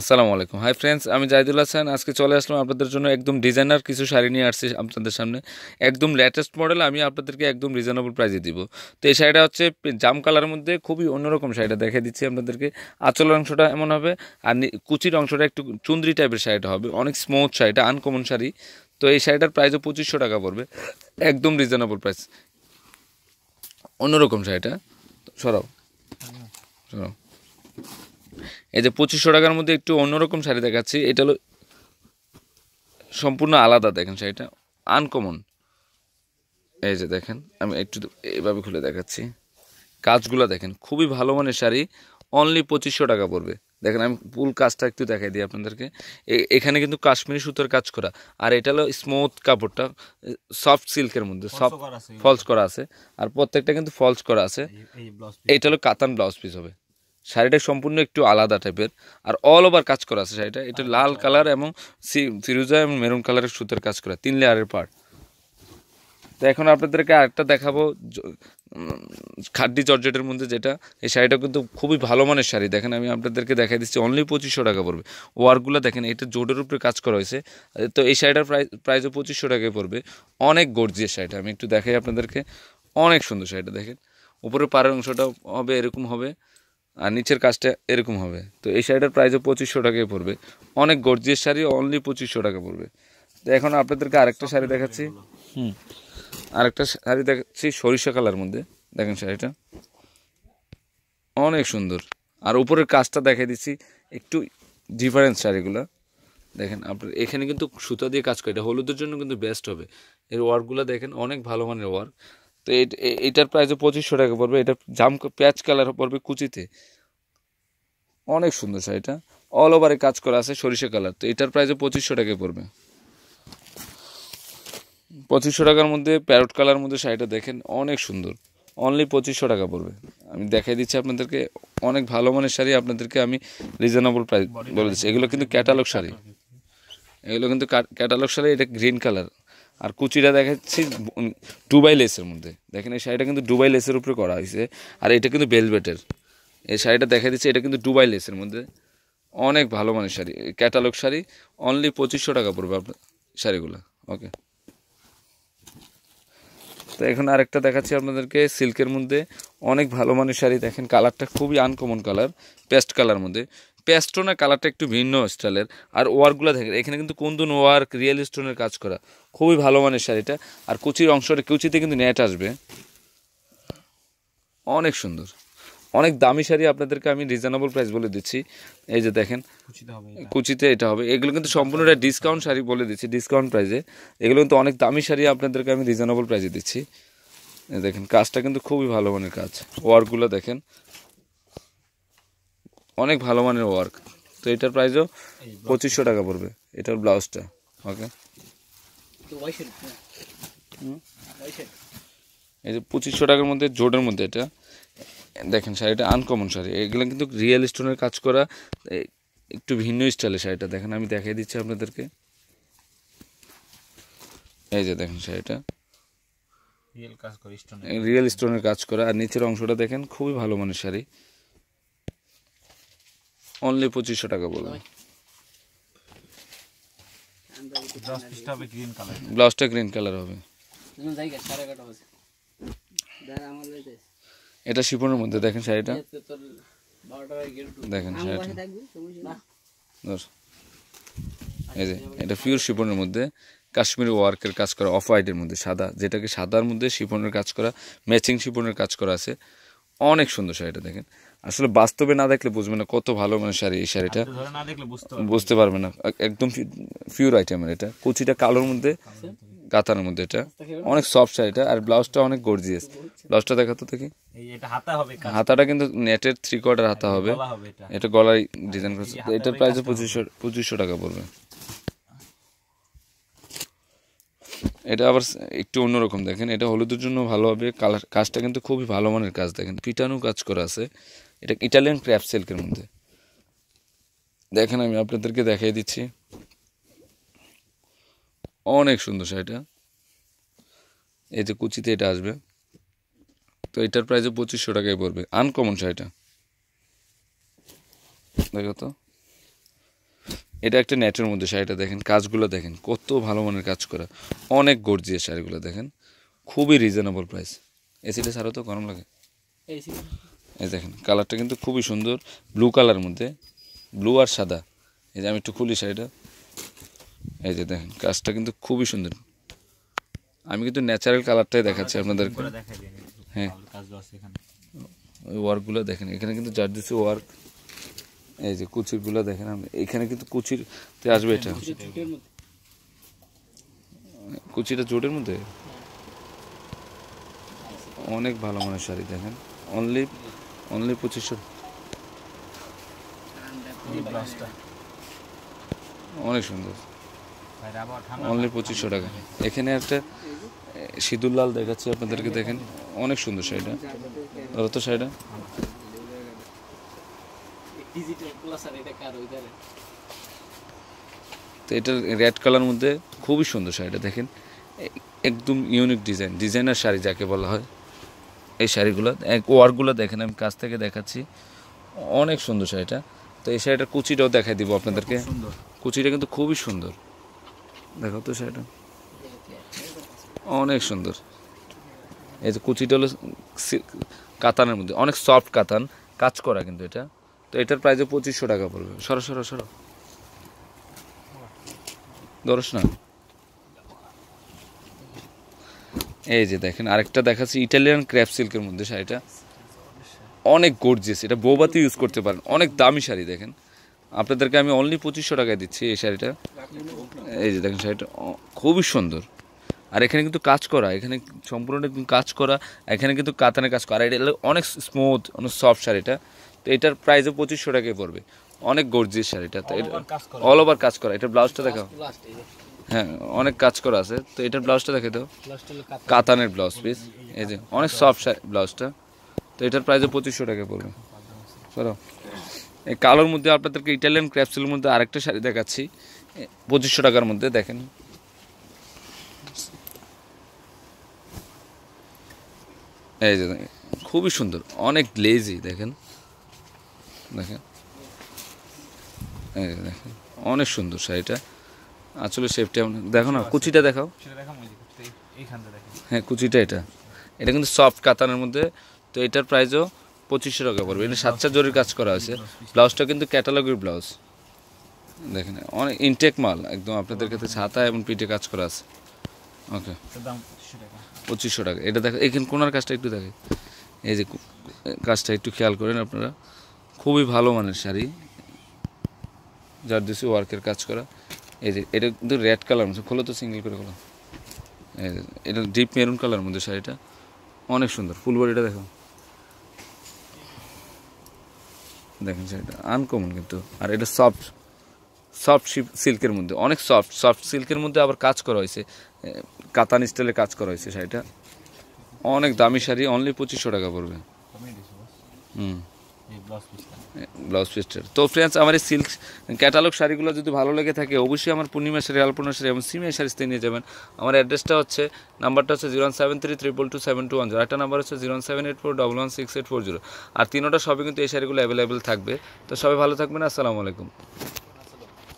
আসসালামু আলাইকুম hi friends আমি জাহিদুল হাসান আজকে চলে আসলাম আপনাদের জন্য একদম ডিজাইনার কিছু শাড়ি নিয়ে আসছি আপনাদের সামনে একদম লেটেস্ট মডেল আমি আপনাদেরকে একদম রিজনেবল প্রাইসে দিব তো এই শাড়িটা হচ্ছে জাম কালারের মধ্যে খুবই অন্যরকম শাড়িটা দেখা দিচ্ছি আপনাদেরকে আঁচলের অংশটা এমন হবে আর কুচির অংশটা একটু চুন্দ্রি টাইপের শাড়িটা হবে অনেক স্মুথ শাড়িটা আনকমন শাড়ি তো এই শাড়িটার প্রাইসও পঁচিশশো টাকা পড়বে একদম রিজনেবল প্রাইস অন্যরকম শাড়িটা সরাও সরাও এই যে পঁচিশশো টাকার মধ্যে একটু অন্যরকম শাড়ি দেখাচ্ছি এটা হলো সম্পূর্ণ আলাদা দেখেন শাড়িটা আনকমন এই যে দেখেন আমি একটু এইভাবে খুলে দেখাচ্ছি কাজগুলো দেখেন খুবই ভালো মানের শাড়ি অনলি পঁচিশশো টাকা পড়বে দেখেন আমি ফুল কাজটা একটু দেখাই দিই আপনাদেরকে এখানে কিন্তু কাশ্মীরি সুতোর কাজ করা আর এটা হলো স্মুথ কাপড়টা সফট সিল্কের মধ্যে সফট ফলস করা আছে আর প্রত্যেকটা কিন্তু ফলস করা আছে এটা হলো কাতান ব্লাউজ পিস হবে শাড়িটা সম্পূর্ণ একটু আলাদা টাইপের আর অল ওভার কাজ করা আছে শাড়িটা এটা আচ্ছা। লাল কালার এবং সিরুজা এবং মেরুন কালারের সুতোর কাজ করা তিন লেয়ারের পার্ট তো এখন আপনাদেরকে আরেকটা দেখাবো খাড্ডি জর্জেটের মধ্যে যেটা এই শাড়িটা কিন্তু খুবই ভালো মানের শাড়ি দেখেন আমি আপনাদেরকে দেখাই দিচ্ছি অনলি পঁচিশশো টাকা পড়বে ওয়ার্কগুলো দেখেন এটা জোটের উপরে কাজ করা হয়েছে তো এই শাড়িটার প্রাইস প্রাইসও পঁচিশশো টাকায় পড়বে অনেক গর্জিয়াস শাড়িটা আমি একটু দেখাই আপনাদেরকে অনেক সুন্দর শাড়িটা দেখেন উপরে পাড়ের অংশটা হবে এরকম হবে আর নিচের কাজটা এরকম হবে তো এই শাড়িটার প্রাইসও পঁচিশশো টাকায় পড়বে অনেক গর্জিয়ার শাড়ি অনলি পঁচিশশো টাকা পড়বে তো এখন আপনাদেরকে আরেকটা শাড়ি দেখাচ্ছি হুম আরেকটা শাড়ি দেখাচ্ছি সরিষা কালার মধ্যে দেখেন শাড়িটা অনেক সুন্দর আর উপরের কাজটা দেখাই দিচ্ছি একটু ডিফারেন্স শাড়িগুলো দেখেন আপনার এখানে কিন্তু সুতা দিয়ে কাজ করে এটা হলুদের জন্য কিন্তু বেস্ট হবে এর ওয়ার্কগুলো দেখেন অনেক ভালো মানের ওয়ার্ক তো এটার প্রাইসও পঁচিশশো টাকা পড়বে এটা জাম প্যাচ কালার পড়বে কুচিতে অনেক সুন্দর শাড়িটা অল ওভারে কাজ করা আছে সরিষা কালার তো এটার প্রাইসও পঁচিশশো টাকা পড়বে পঁচিশশো টাকার মধ্যে প্যারট কালার মধ্যে শাড়িটা দেখেন অনেক সুন্দর অনলি পঁচিশশো টাকা পড়বে আমি দেখাই দিচ্ছি আপনাদেরকে অনেক ভালো মানের শাড়ি আপনাদেরকে আমি রিজনেবল প্রাইস বলে দিচ্ছি এগুলো কিন্তু ক্যাটালগ শাড়ি এগুলো কিন্তু ক্যাটালগ শাড়ি এটা গ্রিন কালার আর কুচিটা দেখাচ্ছি ডুবাই লেসের মধ্যে দেখেন এই শাড়িটা কিন্তু ডুবাই লেসের উপরে করা হয়েছে আর এটা কিন্তু বেলভেটের এই শাড়িটা দেখা দিচ্ছে এটা কিন্তু ডুবাই লেসের মধ্যে অনেক ভালো মানের শাড়ি ক্যাটালগ শাড়ি অনলি পঁচিশশো টাকা পড়বে আপনার শাড়িগুলো ওকে তো এখন আরেকটা দেখাচ্ছি আপনাদেরকে সিল্কের মধ্যে অনেক ভালো মানের শাড়ি দেখেন কালারটা খুবই আনকমন কালার পেস্ট কালার মধ্যে প্যাস্টোনের কালারটা একটু ভিন্ন স্টাইলের আর ওয়ার্কগুলো থাকে এখানে কিন্তু কুন্দন ওয়ার্ক রিয়েল স্টোনের কাজ করা খুবই ভালো মানের শাড়িটা আর কুচির অংশটা কুচিতে কিন্তু নেট আসবে অনেক সুন্দর অনেক দামি শাড়ি আপনাদেরকে আমি রিজনেবল প্রাইস বলে দিচ্ছি এই যে দেখেন কুচিতে এটা হবে এগুলো কিন্তু সম্পূর্ণ একটা ডিসকাউন্ট শাড়ি বলে দিচ্ছি ডিসকাউন্ট প্রাইসে এগুলো কিন্তু অনেক দামি শাড়ি আপনাদেরকে আমি রিজনেবল প্রাইসে দিচ্ছি দেখেন কাজটা কিন্তু খুবই ভালো মানের কাজ ওয়ার্কগুলো দেখেন অনেক ভালো মানের ওয়ার্ক তো এটার প্রাইসও পঁচিশশো টাকা পড়বে এটার ব্লাউজটা ওকে হ্যাঁ। এই যে পঁচিশশো টাকার মধ্যে জোটের মধ্যে এটা দেখেন শাড়িটা আনকমন শাড়ি এগুলো কিন্তু রিয়েল স্টোনের কাজ করা একটু ভিন্ন স্টাইলের শাড়িটা দেখেন আমি দেখাই দিচ্ছি আপনাদেরকে এই যে দেখেন শাড়িটা রিয়েল কাজ স্টোন রিয়েল স্টোনের কাজ করা আর নিচের অংশটা দেখেন খুবই ভালো মানের শাড়ি অনলি পঁচিশশো টাকা বলে ব্লাউজটা গ্রিন কালার হবে এটা শিপনের মধ্যে দেখেন শাড়িটা দেখেন শাড়িটা এই যে এটা পিওর শিপনের মধ্যে কাশ্মীরি ওয়ার্কের কাজ করা অফ হোয়াইটের মধ্যে সাদা যেটাকে সাদার মধ্যে শিপনের কাজ করা ম্যাচিং শিপনের কাজ করা আছে অনেক সুন্দর শাড়িটা দেখেন আসলে বাস্তবে না দেখলে বুঝবে না কত ভালো মানে শাড়ি এই শাড়িটা বুঝতে পারবে না একদম ফিউর আইটেমের এটা কুচিটা কালোর মধ্যে কাতার মধ্যে এটা আচ্ছা, অনেক সফট শাড়িটা আর ব্লাউজটা অনেক গর্জিয়াস ব্লাউজটা দেখাতো দেখি হাতাটা কিন্তু নেটের থ্রি কোয়ার্টার হাতা হ্যাঁ, হবে এটা গলায় ডিজাইন হ্যাঁ, করছে এটার প্রাইস পঁচিশশো পঁচিশশো টাকা পড়বে এটা আবার একটু অন্যরকম দেখেন এটা হলুদের জন্য ভালো হবে কালার কাজটা কিন্তু খুবই ভালো মানের কাজ দেখেন পিটানো কাজ করা আছে এটা ইটালিয়ান ক্র্যাপ সিল্কের মধ্যে দেখেন আমি আপনাদেরকে দেখাই দিচ্ছি অনেক সুন্দর শাড়িটা এই যে কুচিতে এটা আসবে তো এটার প্রাইসে পঁচিশশো টাকায় পড়বে আনকমন শাড়িটা দেখো তো এটা একটা নেটের মধ্যে শাড়িটা দেখেন কাজগুলো দেখেন কত ভালো মানের কাজ করা অনেক গর্জিয়া শাড়িগুলো দেখেন খুবই রিজনেবল প্রাইস এসিটা ছাড়াও তো গরম লাগে এই দেখেন কালারটা কিন্তু খুবই সুন্দর ব্লু কালার মধ্যে ব্লু আর সাদা এই যে আমি একটু খুলি শাড়িটা এই যে দেখেন কাজটা কিন্তু খুবই সুন্দর আমি কিন্তু ন্যাচারাল কালারটাই দেখাচ্ছি আচ্ছা, আপনাদের হ্যাঁ ওই ওয়ার্কগুলো দেখেন এখানে কিন্তু যার দিচ্ছে ওয়ার্ক এই যে গুলা দেখেন এখানে কিন্তু কুচিরতে আসবে এটা কুচিটা জোটের মধ্যে অনেক ভালো মানের শাড়ি দেখেন অনলি অনলি পঁচিশশো অনেক সুন্দর অনলি পঁচিশশো টাকা এখানে একটা সিঁদুর লাল দেখাচ্ছে আপনাদেরকে দেখেন অনেক সুন্দর শাড়িটা ধরো তো শাড়িটা তো এটা রেড কালার মধ্যে খুবই সুন্দর শাড়িটা দেখেন একদম ইউনিক ডিজাইন ডিজাইনার শাড়ি যাকে বলা হয় এই শাড়িগুলো এক ওয়ারগুলো দেখেন আমি কাছ থেকে দেখাচ্ছি অনেক সুন্দর শাড়িটা তো এই শাড়িটার কুচিটাও দেখাই দিব আপনাদেরকে কুচিটা কিন্তু খুবই সুন্দর দেখো তো শাড়িটা অনেক সুন্দর এই যে কুচিটা হলো কাতানের মধ্যে অনেক সফট কাতান কাজ করা কিন্তু এটা তো এটার প্রাইজে পঁচিশশো টাকা পড়বে সরো সরো সরো ধরস না এই যে দেখেন আরেকটা দেখাচ্ছি ইটালিয়ান ক্র্যাপ সিল্কের মধ্যে শাড়িটা অনেক গর্জিয়াস এটা বৌবাতে ইউজ করতে পারেন অনেক দামি শাড়ি দেখেন আপনাদেরকে আমি অনলি পঁচিশশো টাকায় দিচ্ছি এই শাড়িটা এই যে দেখেন শাড়িটা খুবই সুন্দর আর এখানে কিন্তু কাজ করা এখানে সম্পূর্ণ কাজ করা এখানে কিন্তু কাতানে কাজ করা এটা অনেক স্মুথ অনেক সফট শাড়িটা তো এটার প্রাইসও পঁচিশশো টাকায় পড়বে অনেক গর্জির শাড়িটা তো অল ওভার কাজ করা এটার ব্লাউজটা দেখাও হ্যাঁ অনেক কাজ করা আছে তো এটার ব্লাউজটা দেখে দাও কাতানের ব্লাউজ পিস এই যে অনেক সফট ব্লাউজটা তো এটার প্রাইসও পঁচিশশো টাকা পড়বে সরো এই কালোর মধ্যে আপনাদেরকে ইটালিয়ান ক্র্যাপসুলের মধ্যে আরেকটা শাড়ি দেখাচ্ছি পঁচিশশো টাকার মধ্যে দেখেন এই যে খুবই সুন্দর অনেক লেজি দেখেন দেখেন দেখেন অনেক সুন্দর শাড়িটা আসলে শেপটা দেখো না কুচিটা দেখাও হ্যাঁ কুচিটা এটা এটা কিন্তু সফট কাতানের মধ্যে তো এটার প্রাইসও পঁচিশশো টাকা পড়বে এটা সাতটা জরির কাজ করা আছে ব্লাউজটা কিন্তু ক্যাটালগের ব্লাউজ দেখেন অনেক ইনটেক মাল একদম আপনাদের ক্ষেত্রে ছাতা এবং পিঠে কাজ করা আছে ওকে পঁচিশশো টাকা এটা দেখেন এখানে কোনার কাজটা একটু দেখে এই যে কাজটা একটু খেয়াল করেন আপনারা খুবই ভালো মানের শাড়ি যার দিস ওয়ার্কের কাজ করা এই যে এটা কিন্তু রেড কালার মধ্যে খোলো তো সিঙ্গেল করে খোলো এটা ডিপ মেরুন কালার মধ্যে শাড়িটা অনেক সুন্দর ফুল বডিটা দেখো দেখেন শাড়িটা আনকমন কিন্তু আর এটা সফট সফট সিল্কের মধ্যে অনেক সফট সফট সিল্কের মধ্যে আবার কাজ করা হয়েছে কাতান স্টাইলে কাজ করা হয়েছে শাড়িটা অনেক দামি শাড়ি অনলি পঁচিশশো টাকা পড়বে হুম ব্লাউজ পিসটার তো ফ্রেন্ডস আমার এই সিল্ক ক্যাটালগ শাড়িগুলো যদি ভালো লেগে থাকে অবশ্যই আমার পূর্ণিমা শাড়ি আলপূর্ণা শাড়ি এবং সিমিয়া শাড়িতে নিয়ে যাবেন আমার অ্যাড্রেসটা হচ্ছে নাম্বারটা হচ্ছে zero seven three triple two seven two one zero একটা নাম্বার হচ্ছে zero seven eight four double one six eight four zero আর তিনোটা সবই কিন্তু এই শাড়িগুলো অ্যাভেলেবেল থাকবে তো সবাই ভালো থাকবেন আসসালামু আলাইকুম